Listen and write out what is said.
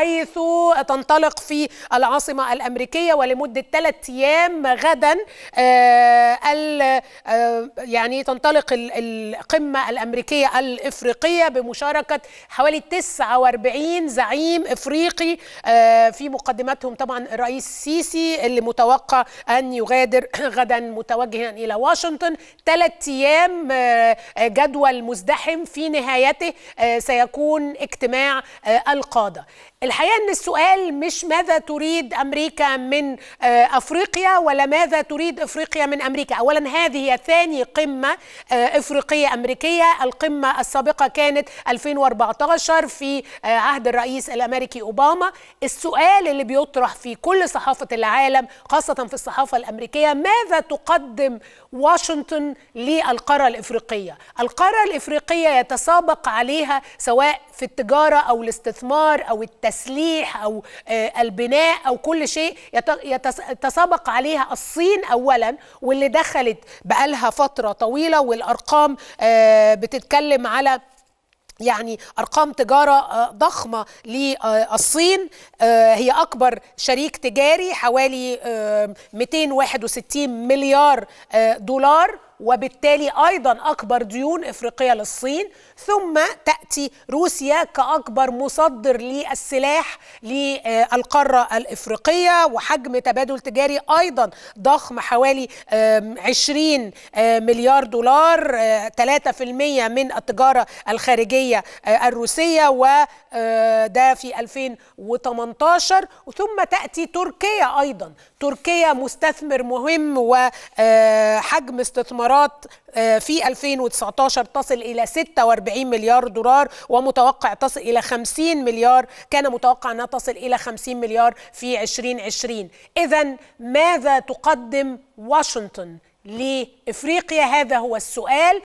حيث تنطلق في العاصمة الأمريكية ولمدة ثلاث أيام غدا آه، آه، يعني تنطلق القمة الأمريكية الإفريقية بمشاركة حوالي 49 زعيم إفريقي آه، في مقدمتهم طبعا الرئيس السيسي اللي متوقع أن يغادر غدا متوجها إلى واشنطن ثلاث أيام جدول مزدحم في نهايته سيكون اجتماع القادة الحقيقه ان السؤال مش ماذا تريد امريكا من آه، افريقيا ولا ماذا تريد افريقيا من امريكا اولا هذه هي ثاني قمه آه، افريقيه امريكيه القمه السابقه كانت 2014 في آه، عهد الرئيس الامريكي اوباما السؤال اللي بيطرح في كل صحافه العالم خاصه في الصحافه الامريكيه ماذا تقدم واشنطن للقاره الافريقيه القاره الافريقيه يتسابق عليها سواء في التجارة أو الاستثمار أو التسليح أو آه، البناء أو كل شيء يتسابق عليها الصين أولا واللي دخلت بقالها فترة طويلة والأرقام آه، بتتكلم على يعني ارقام تجاره آه، ضخمه للصين هي اكبر شريك تجاري حوالي 261 مليار دولار وبالتالي أيضا أكبر ديون إفريقية للصين ثم تأتي روسيا كأكبر مصدر للسلاح للقارة الإفريقية وحجم تبادل تجاري أيضا ضخم حوالي 20 مليار دولار 3% آه، من التجارة الخارجية آه، الروسية وده آه، في 2018 ثم تأتي تركيا أيضا تركيا مستثمر مهم وحجم استثمار الخسارات آه، في 2019 تصل إلى 46 مليار دولار ومتوقع تصل إلى 50 مليار كان متوقع أنها تصل إلى 50 مليار في 2020 إذا ماذا تقدم واشنطن لإفريقيا هذا هو السؤال